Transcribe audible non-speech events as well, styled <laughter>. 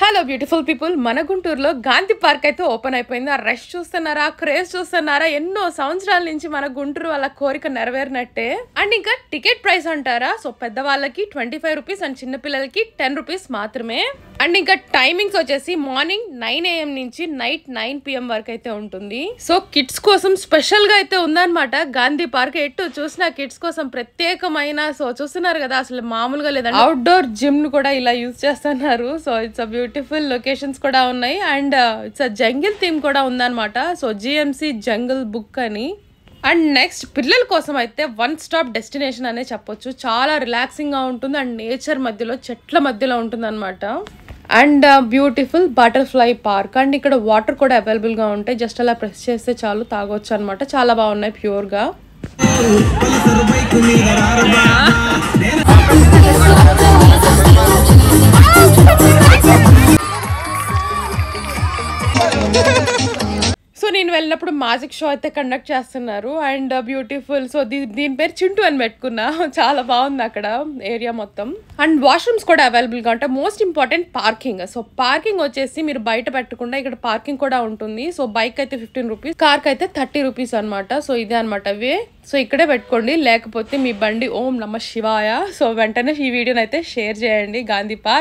hello beautiful people మన గుంటూరులో Gandhi park అయితే ఓపెన్ అయిపోయింది ఆ రష్ చూస్తున్నారా క్రేజ్ చూస్తున్నారా ఎన్నో సంవత్సరాల నుంచి మన గుంటూరు వాళ్ళ కోరిక నెరవేరినట్టే అండ్ ఇంకా టికెట్ ప్రైస్ అంటారా సో పెద్దవాళ్ళకి ట్వంటీ ఫైవ్ రూపీస్ అండ్ చిన్నపిల్లలకి టెన్ రూపీస్ మాత్రమే అండ్ ఇంకా టైమింగ్స్ వచ్చేసి మార్నింగ్ నైన్ ఏఎం నుంచి నైట్ నైన్ పిఎం వరకు అయితే ఉంటుంది సో కిడ్స్ కోసం స్పెషల్గా అయితే ఉందన్నమాట గాంధీ పార్క్ ఎటు చూసినా కిడ్స్ కోసం ప్రత్యేకమైన సో చూస్తున్నారు కదా అసలు మామూలుగా లేదండి అవుట్డోర్ జిమ్ కూడా ఇలా యూజ్ చేస్తున్నారు so it's a beautiful locations కూడా ఉన్నాయి and it's a jungle theme కూడా ఉందన్నమాట సో జిఎంసీ జంగిల్ బుక్ అని అండ్ నెక్స్ట్ పిల్లల కోసం అయితే వన్ స్టాప్ డెస్టినేషన్ అనే చెప్పొచ్చు చాలా రిలాక్సింగ్గా ఉంటుంది అండ్ నేచర్ మధ్యలో చెట్ల మధ్యలో ఉంటుందన్నమాట and beautiful butterfly park and ఇక్కడ వాటర్ కూడా అవైలబుల్గా ఉంటాయి జస్ట్ అలా ప్రెస్ చేస్తే చాలు తాగొచ్చు అనమాట చాలా బాగున్నాయి ప్యూర్గా వెళ్ళినప్పుడు మ్యాజిక్ షో అయితే కండక్ట్ చేస్తున్నారు అండ్ బ్యూటిఫుల్ సో దీ దీని పేరు చింటూ అని పెట్టుకున్నా <laughs> చాలా బాగుంది అక్కడ ఏరియా మొత్తం అండ్ వాష్రూమ్స్ కూడా అవైలబుల్గా ఉంటాయి most important parking so parking వచ్చేసి మీరు బయట పెట్టకుండా ఇక్కడ పార్కింగ్ కూడా ఉంటుంది సో బైక్ అయితే ఫిఫ్టీన్ రూపీస్ కార్ అయితే థర్టీ రూపీస్ అనమాట సో ఇదే అనమాట అవి సో ఇక్కడే పెట్టుకోండి లేకపోతే మీ బండి ఓం నమ శివాయ సో వెంటనే ఈ వీడియోని అయితే షేర్ చేయండి గాంధీ పార్క్